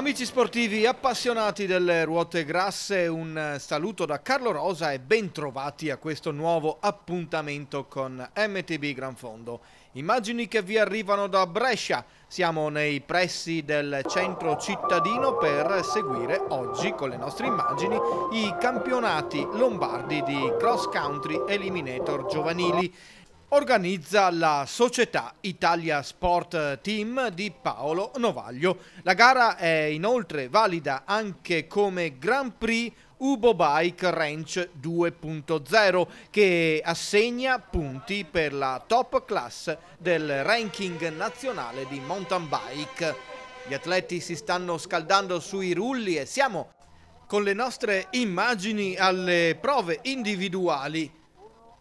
Amici sportivi appassionati delle ruote grasse, un eh, saluto da Carlo Rosa e bentrovati a questo nuovo appuntamento con MTB Gran Fondo. Immagini che vi arrivano da Brescia, siamo nei pressi del centro cittadino per seguire oggi con le nostre immagini i campionati lombardi di cross country eliminator giovanili organizza la società Italia Sport Team di Paolo Novaglio. La gara è inoltre valida anche come Grand Prix Ubo Bike Ranch 2.0 che assegna punti per la top class del ranking nazionale di mountain bike. Gli atleti si stanno scaldando sui rulli e siamo con le nostre immagini alle prove individuali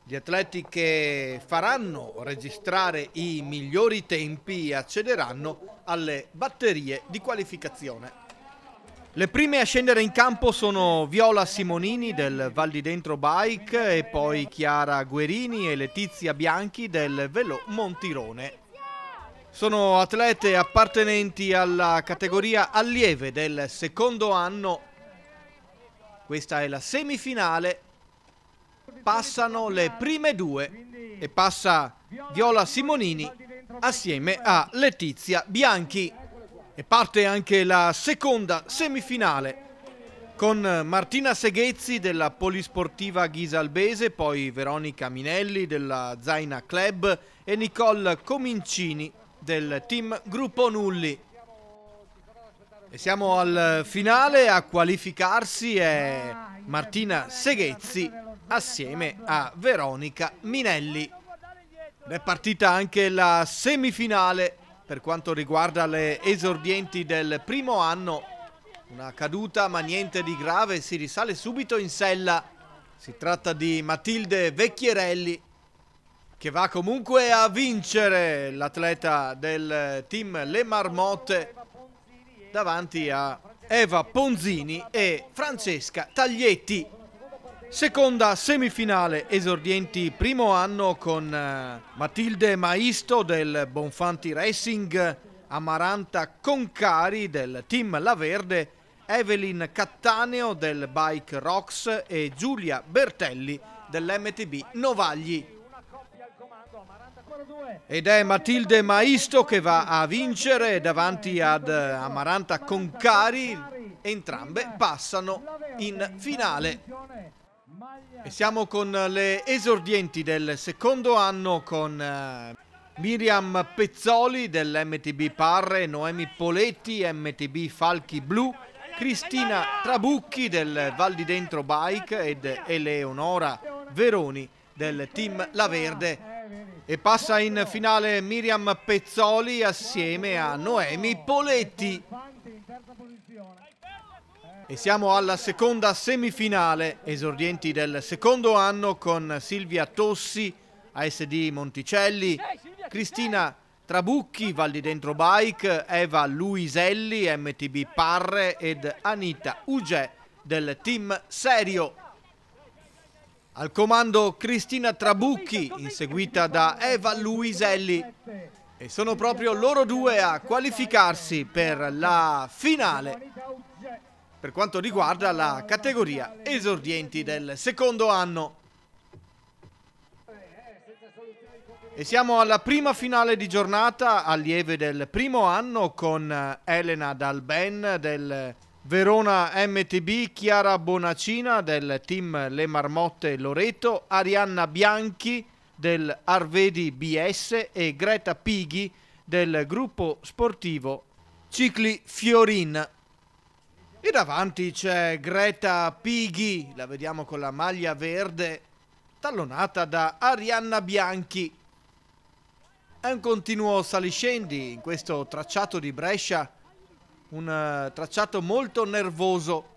gli atleti che faranno registrare i migliori tempi accederanno alle batterie di qualificazione. Le prime a scendere in campo sono Viola Simonini del Val di Dentro Bike e poi Chiara Guerini e Letizia Bianchi del Velo Montirone. Sono atlete appartenenti alla categoria allieve del secondo anno. Questa è la semifinale passano le prime due e passa Viola Simonini assieme a Letizia Bianchi. E parte anche la seconda semifinale con Martina Seghezzi della Polisportiva Ghisalbese, poi Veronica Minelli della Zaina Club e Nicole Comincini del team Gruppo Nulli. E siamo al finale, a qualificarsi è Martina Seghezzi assieme a Veronica Minelli. È partita anche la semifinale per quanto riguarda le esordienti del primo anno. Una caduta ma niente di grave, si risale subito in sella. Si tratta di Matilde Vecchierelli che va comunque a vincere l'atleta del team Le Marmotte davanti a Eva Ponzini e Francesca Taglietti. Seconda semifinale esordienti primo anno con eh, Matilde Maisto del Bonfanti Racing, Amaranta Concari del Team La Verde, Evelyn Cattaneo del Bike Rocks e Giulia Bertelli dell'MTB Novagli. Ed è Matilde Maisto che va a vincere davanti ad eh, Amaranta Concari, entrambe passano in finale. E siamo con le esordienti del secondo anno con eh, Miriam Pezzoli dell'MTB Parre, Noemi Poletti, MTB Falchi Blu, Cristina Trabucchi del Val di Dentro Bike ed Eleonora Veroni del team La Verde. E passa in finale Miriam Pezzoli assieme a Noemi Poletti. E siamo alla seconda semifinale, esordienti del secondo anno con Silvia Tossi, ASD Monticelli, Cristina Trabucchi, Valli Dentro Bike, Eva Luiselli, MTB Parre ed Anita Uge del team Serio. Al comando Cristina Trabucchi, inseguita da Eva Luiselli. E sono proprio loro due a qualificarsi per la finale per quanto riguarda la categoria esordienti del secondo anno. E siamo alla prima finale di giornata, allieve del primo anno con eh, Elena Dalben del Verona MTB, Chiara Bonacina del team Le Marmotte Loreto, Arianna Bianchi del Arvedi BS e Greta Pighi del gruppo sportivo Cicli Fiorin. E davanti c'è Greta Pighi, la vediamo con la maglia verde, tallonata da Arianna Bianchi. È un continuo saliscendi in questo tracciato di Brescia, un eh, tracciato molto nervoso.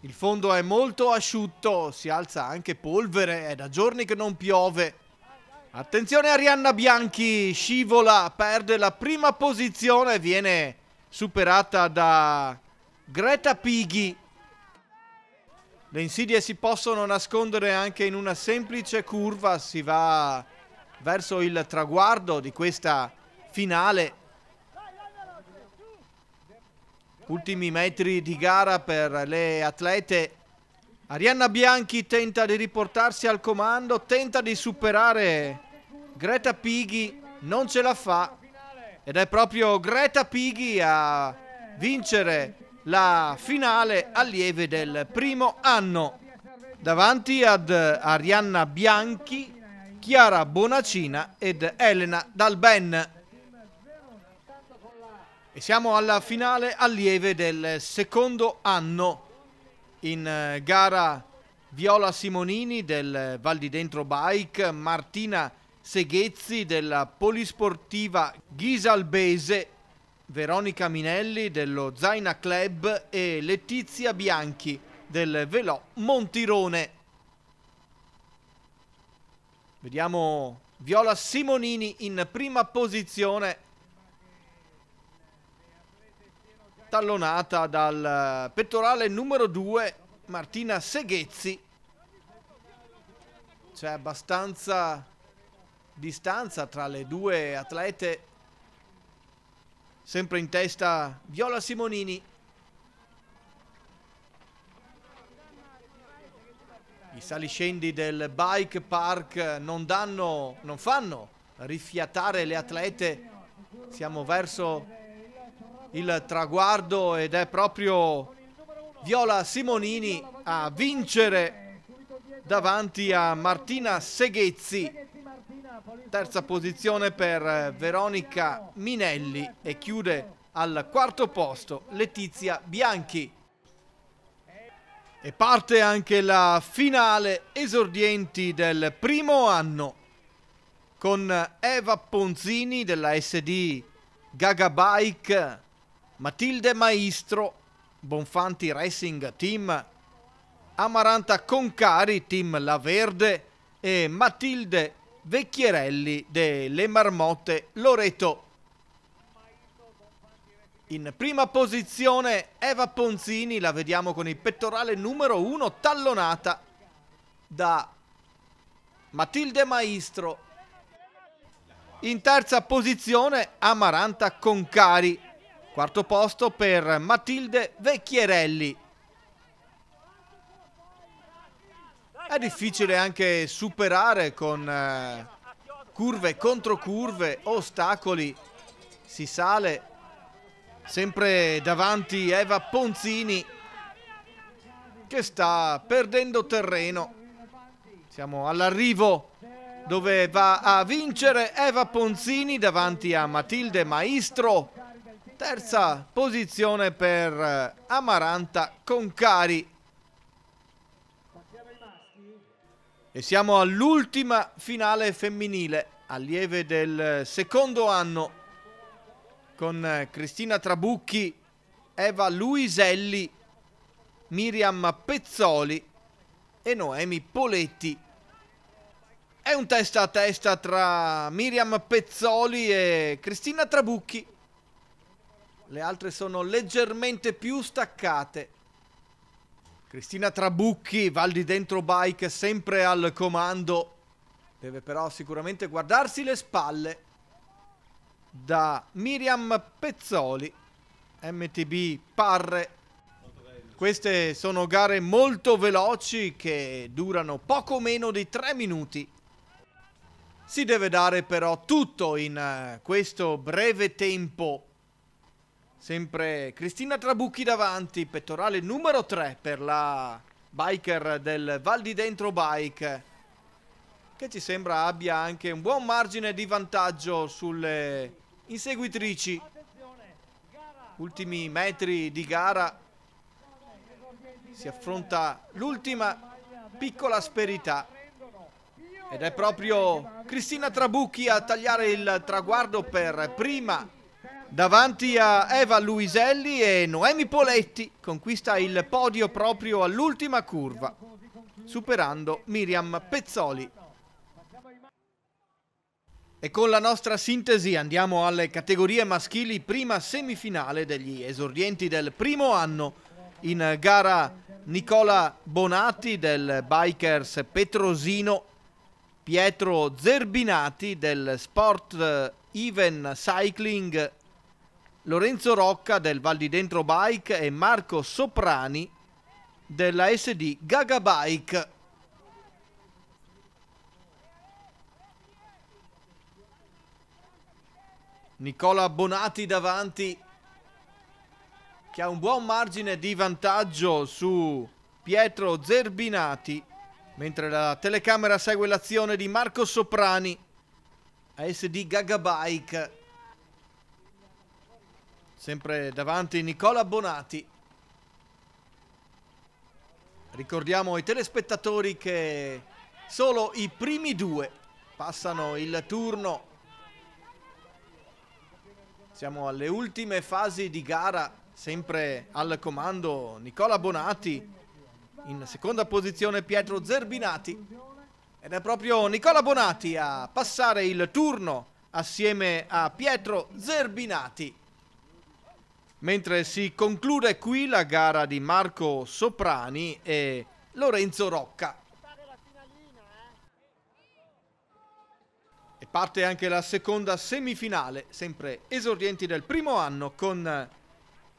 Il fondo è molto asciutto, si alza anche polvere, è da giorni che non piove. Attenzione Arianna Bianchi, scivola, perde la prima posizione, viene superata da Greta Pighi. Le insidie si possono nascondere anche in una semplice curva, si va verso il traguardo di questa finale. Ultimi metri di gara per le atlete. Arianna Bianchi tenta di riportarsi al comando, tenta di superare Greta Pighi, non ce la fa. Ed è proprio Greta Pighi a vincere la finale allieve del primo anno. Davanti ad Arianna Bianchi, Chiara Bonacina ed Elena Dalben. E siamo alla finale allieve del secondo anno. In eh, gara Viola Simonini del Val di Dentro Bike, Martina Seghezzi della Polisportiva Ghisalbese Veronica Minelli dello Zaina Club e Letizia Bianchi del Velò Montirone. Vediamo Viola Simonini in prima posizione. Tallonata dal pettorale numero 2 Martina Seghezzi. C'è abbastanza distanza tra le due atlete sempre in testa Viola Simonini. I saliscendi del bike park non danno, non fanno rifiatare le atlete. Siamo verso il traguardo ed è proprio Viola Simonini a vincere davanti a Martina Seghezzi terza posizione per eh, Veronica Minelli e chiude al quarto posto Letizia Bianchi. E parte anche la finale esordienti del primo anno con Eva Ponzini della SD Gaga Bike, Matilde Maestro, Bonfanti Racing Team, Amaranta Concari Team La Verde e Matilde vecchierelli delle marmotte Loreto. In prima posizione Eva Ponzini, la vediamo con il pettorale numero 1 tallonata da Matilde Maestro. In terza posizione Amaranta Concari, quarto posto per Matilde Vecchierelli. è difficile anche superare con eh, curve contro curve, ostacoli. Si sale sempre davanti Eva Ponzini che sta perdendo terreno. Siamo all'arrivo dove va a vincere Eva Ponzini davanti a Matilde Maestro. Terza posizione per eh, Amaranta Concari. E siamo all'ultima finale femminile, allieve del secondo anno, con Cristina Trabucchi, Eva Luiselli, Miriam Pezzoli e Noemi Poletti. È un testa a testa tra Miriam Pezzoli e Cristina Trabucchi. Le altre sono leggermente più staccate. Cristina Trabucchi, Valdi dentro bike, sempre al comando. Deve però sicuramente guardarsi le spalle da Miriam Pezzoli, MTB Parre. Queste sono gare molto veloci che durano poco meno di tre minuti. Si deve dare però tutto in eh, questo breve tempo Sempre Cristina Trabucchi davanti, pettorale numero 3 per la biker del Val di Dentro Bike che ci sembra abbia anche un buon margine di vantaggio sulle inseguitrici. Ultimi metri di gara si affronta l'ultima piccola asperità ed è proprio Cristina Trabucchi a tagliare il traguardo per prima Davanti a Eva Luiselli e Noemi Poletti conquista il podio proprio all'ultima curva, superando Miriam Pezzoli. E con la nostra sintesi andiamo alle categorie maschili prima semifinale degli esordienti del primo anno. In gara Nicola Bonati del Bikers Petrosino, Pietro Zerbinati del Sport Even Cycling Lorenzo Rocca del Val di Dentro Bike e Marco Soprani della SD Gaga Bike. Nicola Bonati davanti che ha un buon margine di vantaggio su Pietro Zerbinati mentre la telecamera segue l'azione di Marco Soprani ASD Gaga Bike Sempre davanti Nicola Bonati. Ricordiamo ai telespettatori che solo i primi due passano il turno. Siamo alle ultime fasi di gara, sempre al comando Nicola Bonati, in seconda posizione Pietro Zerbinati. Ed è proprio Nicola Bonati a passare il turno assieme a Pietro Zerbinati. Mentre si conclude qui la gara di Marco Soprani e Lorenzo Rocca. E parte anche la seconda semifinale, sempre esordienti del primo anno con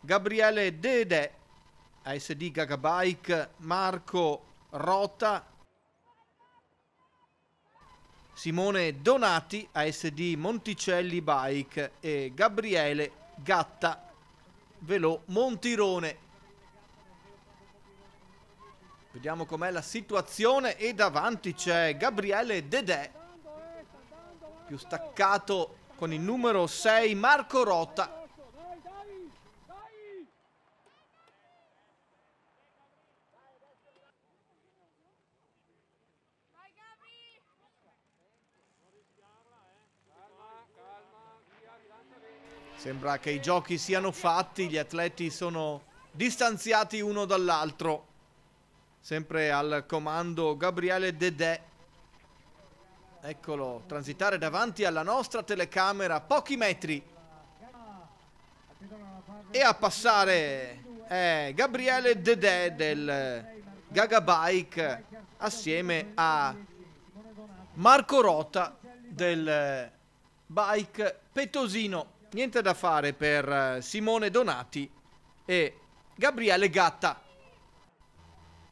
Gabriele Dede, ASD Gagabike, Marco Rota, Simone Donati, ASD Monticelli Bike e Gabriele Gatta velo Montirone. Vediamo com'è la situazione e davanti c'è Gabriele Dedè. Più staccato con il numero 6 Marco Rotta Sembra che i giochi siano fatti, gli atleti sono distanziati uno dall'altro. Sempre al comando Gabriele Dedè. Eccolo, transitare davanti alla nostra telecamera, pochi metri. E a passare è Gabriele Dedè del Gagabike assieme a Marco Rota del Bike Petosino niente da fare per eh, Simone Donati e Gabriele Gatta.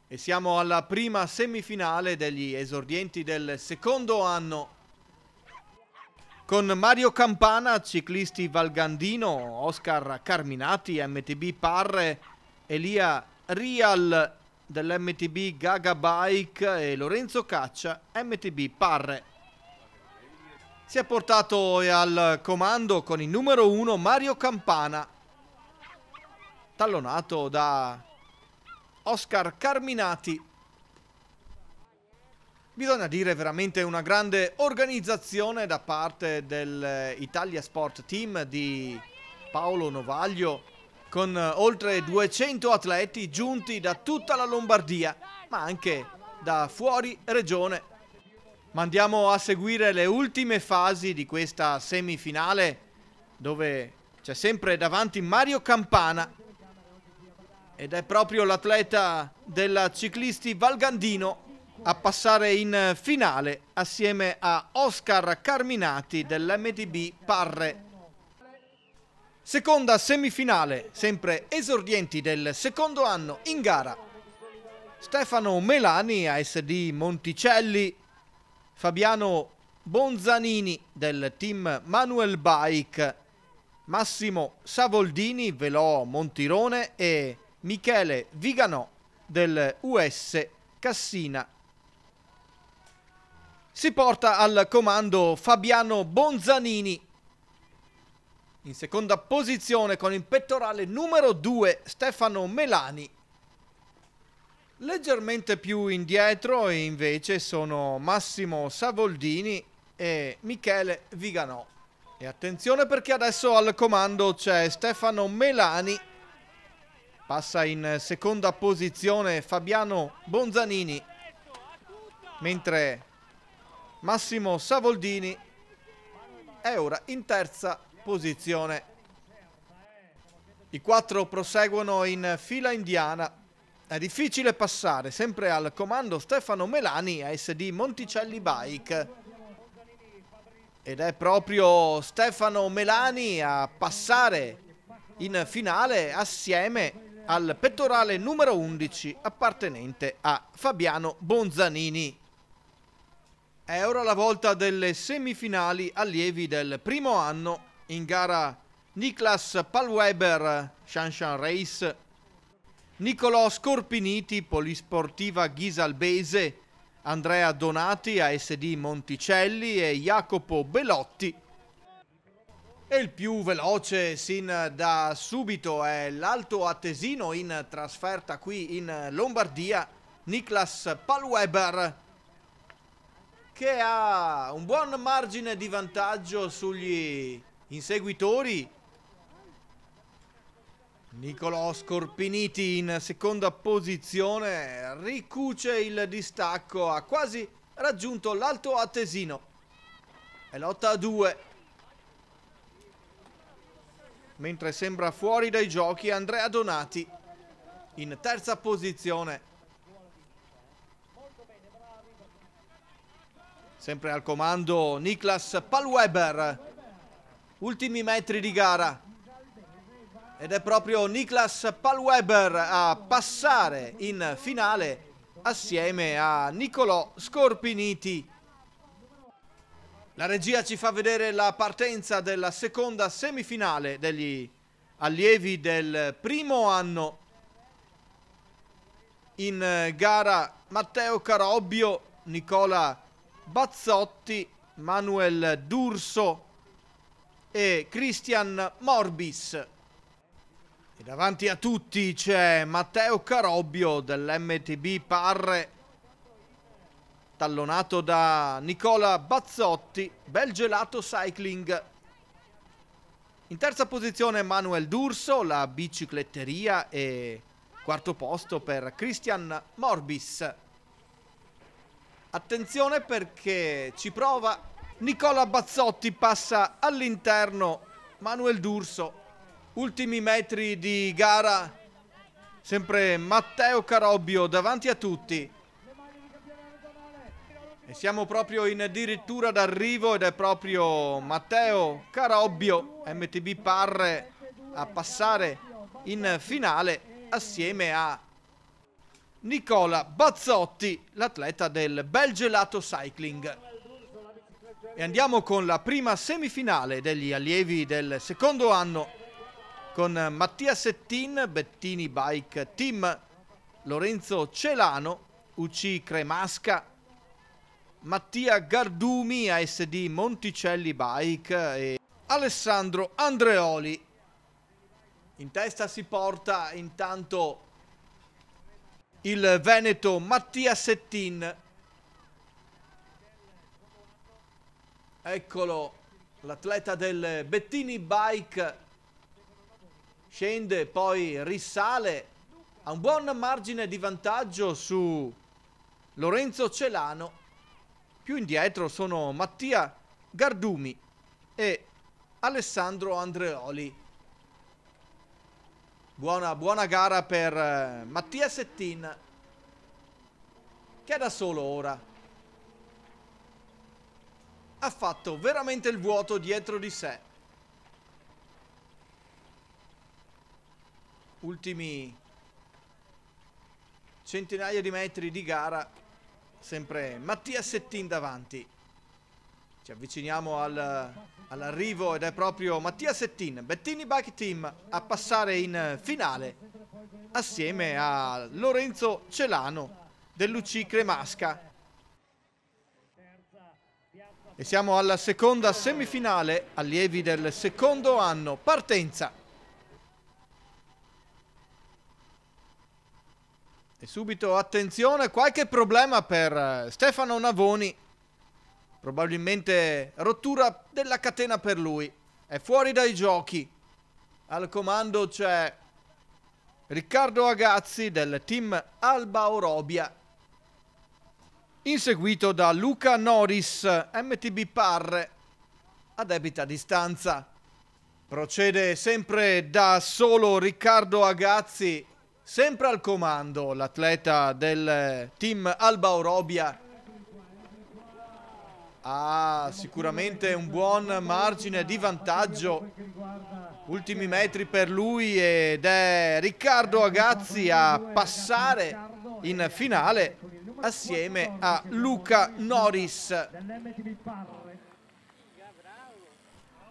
E siamo alla prima semifinale degli esordienti del secondo anno. Con Mario Campana, ciclisti Valgandino, Oscar Carminati, MTB Parre, Elia Rial dell'MTB Gaga Bike e Lorenzo Caccia, MTB Parre. Si è portato al comando con il numero 1 Mario Campana, tallonato da Oscar Carminati. Bisogna dire veramente una grande organizzazione da parte dell'Italia Sport Team di Paolo Novaglio con oltre 200 atleti giunti da tutta la Lombardia ma anche da fuori regione ma andiamo a seguire le ultime fasi di questa semifinale dove c'è sempre davanti Mario Campana ed è proprio l'atleta della ciclisti Valgandino a passare in finale assieme a Oscar Carminati dell'MTB Parre. Seconda semifinale, sempre esordienti del secondo anno in gara. Stefano Melani, ASD Monticelli, Fabiano Bonzanini del team Manuel Bike, Massimo Savoldini, Velò Montirone e Michele Viganò del US Cassina. Si porta al comando Fabiano Bonzanini in seconda posizione con il pettorale numero 2 Stefano Melani Leggermente più indietro invece sono Massimo Savoldini e Michele Viganò. E attenzione perché adesso al comando c'è Stefano Melani. Passa in seconda posizione Fabiano Bonzanini. Mentre Massimo Savoldini è ora in terza posizione. I quattro proseguono in fila indiana è difficile passare, sempre al comando Stefano Melani, SD Monticelli Bike. Ed è proprio Stefano Melani a passare in finale assieme al pettorale numero 11 appartenente a Fabiano Bonzanini. È ora la volta delle semifinali allievi del primo anno in gara Niklas Palweber, Shanshan Race Nicolò Scorpiniti, Polisportiva Ghisalbese, Andrea Donati, ASD Monticelli e Jacopo Belotti. E il più veloce sin da subito è l'Alto Attesino in trasferta qui in Lombardia, Niklas Palweber, che ha un buon margine di vantaggio sugli inseguitori Nicolò Scorpiniti in seconda posizione ricuce il distacco, ha quasi raggiunto l'Alto Attesino. È lotta a due. Mentre sembra fuori dai giochi Andrea Donati in terza posizione. Sempre al comando Niklas Palweber. Ultimi metri di gara. Ed è proprio Niklas Palweber a passare in finale assieme a Nicolò Scorpiniti. La regia ci fa vedere la partenza della seconda semifinale degli allievi del primo anno. In gara Matteo Carobbio, Nicola Bazzotti, Manuel D'Urso e Christian Morbis. E davanti a tutti c'è Matteo Carobbio dell'MTB Parre, tallonato da Nicola Bazzotti, bel gelato cycling. In terza posizione Manuel D'Urso, la bicicletteria e quarto posto per Christian Morbis. Attenzione perché ci prova Nicola Bazzotti, passa all'interno Manuel D'Urso Ultimi metri di gara, sempre Matteo Carobbio davanti a tutti. E siamo proprio in addirittura d'arrivo ed è proprio Matteo Carobbio, MTB Parre, a passare in finale assieme a Nicola Bazzotti, l'atleta del bel gelato Cycling. E andiamo con la prima semifinale degli allievi del secondo anno con Mattia Settin, Bettini Bike Team, Lorenzo Celano, UC Cremasca, Mattia Gardumi, ASD Monticelli Bike e Alessandro Andreoli. In testa si porta intanto il Veneto Mattia Settin. Eccolo l'atleta del Bettini Bike scende, poi risale, ha un buon margine di vantaggio su Lorenzo Celano. Più indietro sono Mattia Gardumi e Alessandro Andreoli. Buona, buona gara per eh, Mattia Settin che è da solo ora. Ha fatto veramente il vuoto dietro di sé. ultimi centinaia di metri di gara sempre Mattia Settin davanti ci avviciniamo al, all'arrivo ed è proprio Mattia Settin Bettini Bike Team a passare in finale assieme a Lorenzo Celano dell'UC Cremasca e siamo alla seconda semifinale allievi del secondo anno partenza E subito attenzione, qualche problema per eh, Stefano Navoni. Probabilmente rottura della catena per lui. È fuori dai giochi. Al comando c'è Riccardo Agazzi del team Alba Orobia. Inseguito da Luca Noris, MTB Parre, a debita distanza. Procede sempre da solo Riccardo Agazzi Sempre al comando l'atleta del eh, team Alba Orobia ha ah, sicuramente un buon margine di vantaggio ultimi metri per lui ed è Riccardo Agazzi a passare in finale assieme a Luca Noris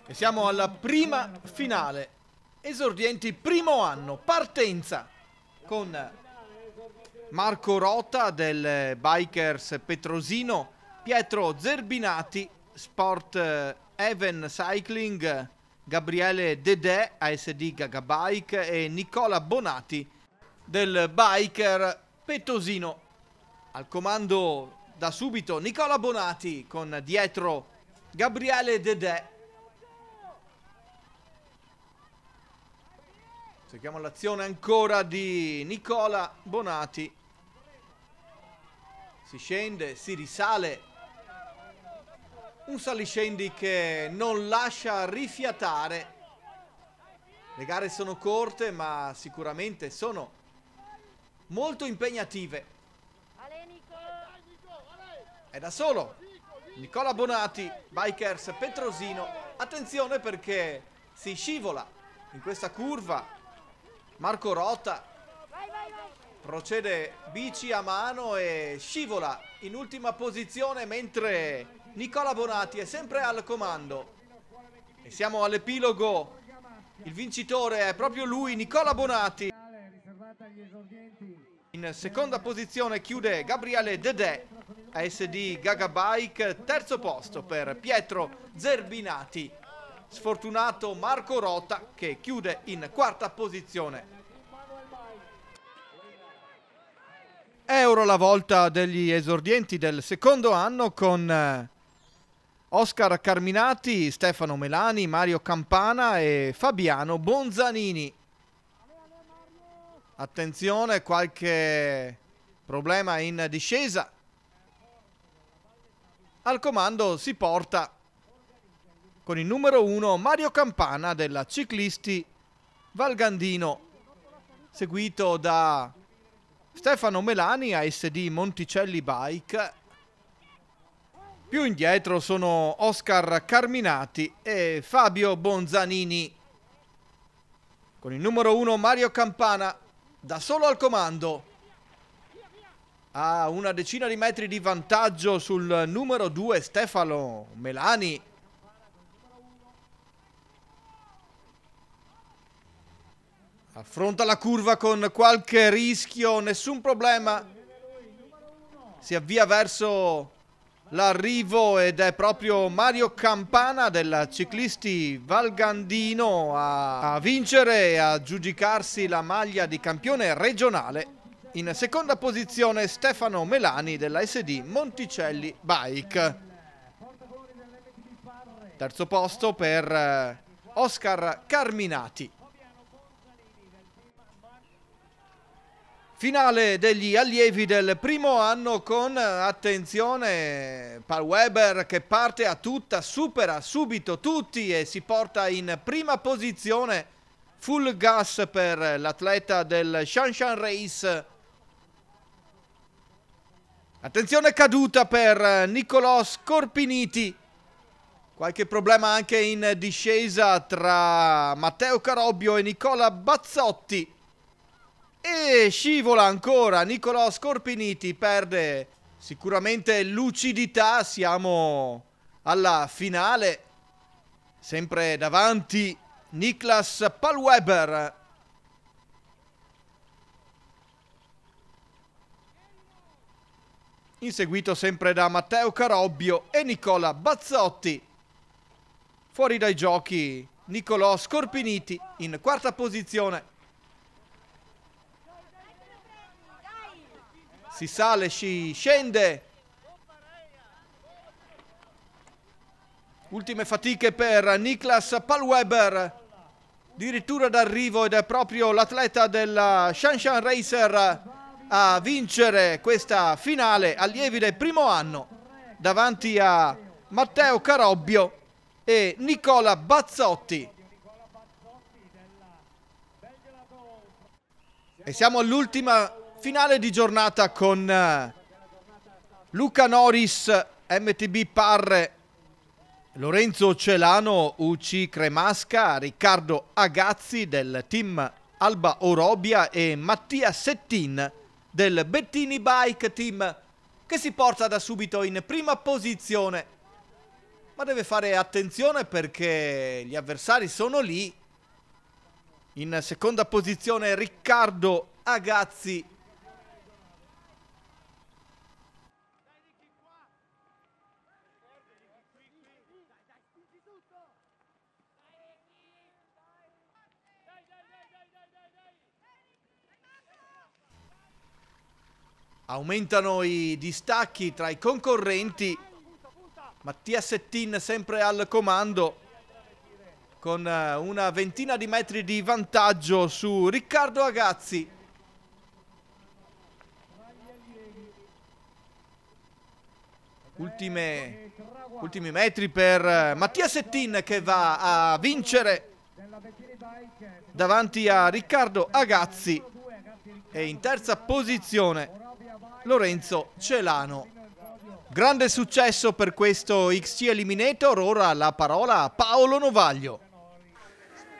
e siamo alla prima finale esordienti primo anno partenza con Marco Rota del Bikers Petrosino, Pietro Zerbinati, Sport eh, Even Cycling, Gabriele Dedè, ASD Gagabike e Nicola Bonati del Biker Petrosino. Al comando da subito Nicola Bonati con dietro Gabriele Dedè Seguiamo l'azione ancora di Nicola Bonati. Si scende, si risale. Un saliscendi che non lascia rifiatare. Le gare sono corte ma sicuramente sono molto impegnative. È da solo. Nicola Bonati, Bikers Petrosino. Attenzione perché si scivola in questa curva Marco Rota procede bici a mano e scivola in ultima posizione mentre Nicola Bonati è sempre al comando. E siamo all'epilogo. Il vincitore è proprio lui, Nicola Bonati. In seconda posizione chiude Gabriele Dedè, ASD Gagabike terzo posto per Pietro Zerbinati. Sfortunato Marco Rota che chiude in quarta posizione. euro la volta degli esordienti del secondo anno con eh, Oscar Carminati, Stefano Melani, Mario Campana e Fabiano Bonzanini. Attenzione, qualche problema in discesa. Al comando si porta con il numero 1 Mario Campana della Ciclisti Valgandino, seguito da Stefano Melani ASD Monticelli Bike. Più indietro sono Oscar Carminati e Fabio Bonzanini. Con il numero 1 Mario Campana, da solo al comando. Ha una decina di metri di vantaggio sul numero 2 Stefano Melani. Affronta la curva con qualche rischio, nessun problema. Si avvia verso l'arrivo ed è proprio Mario Campana del ciclisti Valgandino a, a vincere e a giudicarsi la maglia di campione regionale. In seconda posizione Stefano Melani della SD Monticelli Bike. Terzo posto per eh, Oscar Carminati. Finale degli allievi del primo anno con attenzione Paul Weber che parte a tutta, supera subito tutti e si porta in prima posizione full gas per l'atleta del Shanshan Race. Attenzione caduta per Nicolò Scorpiniti. Qualche problema anche in discesa tra Matteo Carobbio e Nicola Bazzotti. E scivola ancora, Nicolò Scorpiniti perde sicuramente lucidità, siamo alla finale, sempre davanti Niklas Palweber. Inseguito sempre da Matteo Carobbio e Nicola Bazzotti. Fuori dai giochi Nicolò Scorpiniti in quarta posizione. Si sale, si scende. Ultime fatiche per Niklas Palweber. Addirittura d'arrivo ed è proprio l'atleta della Shanshan Racer a vincere questa finale allievi del primo anno davanti a Matteo Carobbio e Nicola Bazzotti. E siamo all'ultima Finale di giornata con eh, Luca Noris, MTB Parre, Lorenzo Celano, UC Cremasca, Riccardo Agazzi del team Alba Orobia e Mattia Settin del Bettini Bike Team che si porta da subito in prima posizione. Ma deve fare attenzione perché gli avversari sono lì. In seconda posizione Riccardo Agazzi Aumentano i distacchi tra i concorrenti. Mattia Settin sempre al comando con eh, una ventina di metri di vantaggio su Riccardo Agazzi. Ultime, ultimi metri per eh, Mattia Settin che va a vincere davanti a Riccardo Agazzi e in terza posizione Lorenzo Celano. Grande successo per questo XC Eliminator, ora la parola a Paolo Novaglio.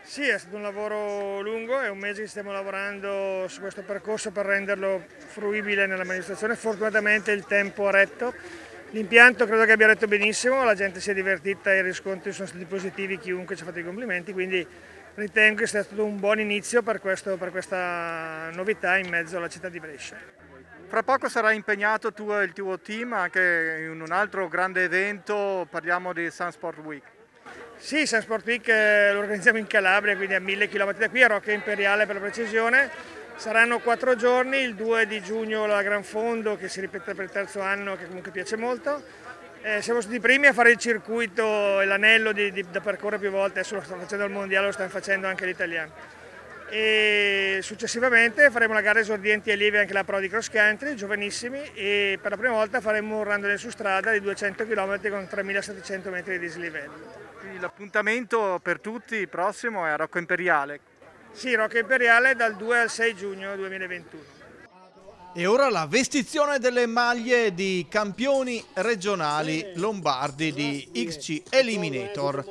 Sì, è stato un lavoro lungo, è un mese che stiamo lavorando su questo percorso per renderlo fruibile nell'amministrazione, fortunatamente il tempo ha retto, l'impianto credo che abbia retto benissimo, la gente si è divertita e i riscontri sono stati positivi, chiunque ci ha fatto i complimenti, quindi ritengo che sia stato un buon inizio per, questo, per questa novità in mezzo alla città di Brescia fra poco sarai impegnato tu e il tuo team anche in un altro grande evento, parliamo di Sunsport Week. Sì, Sunsport Week eh, lo organizziamo in Calabria, quindi a 1000 km da qui, a Rocca Imperiale per la precisione. Saranno quattro giorni, il 2 di giugno la Gran Fondo che si ripete per il terzo anno che comunque piace molto. Eh, siamo stati i primi a fare il circuito e l'anello da percorrere più volte, adesso lo stanno facendo il mondiale, lo stanno facendo anche l'italiano e successivamente faremo la gara esordienti e lievi anche la Pro di Cross Country, giovanissimi e per la prima volta faremo un randone su strada di 200 km con 3700 metri di dislivello. Quindi L'appuntamento per tutti prossimo è a Rocco Imperiale. Sì, Rocco Imperiale dal 2 al 6 giugno 2021. E ora la vestizione delle maglie di campioni regionali lombardi di XC Eliminator.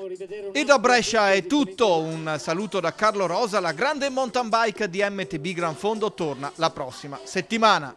E da Brescia è tutto, un saluto da Carlo Rosa, la grande mountain bike di MTB Gran Fondo torna la prossima settimana.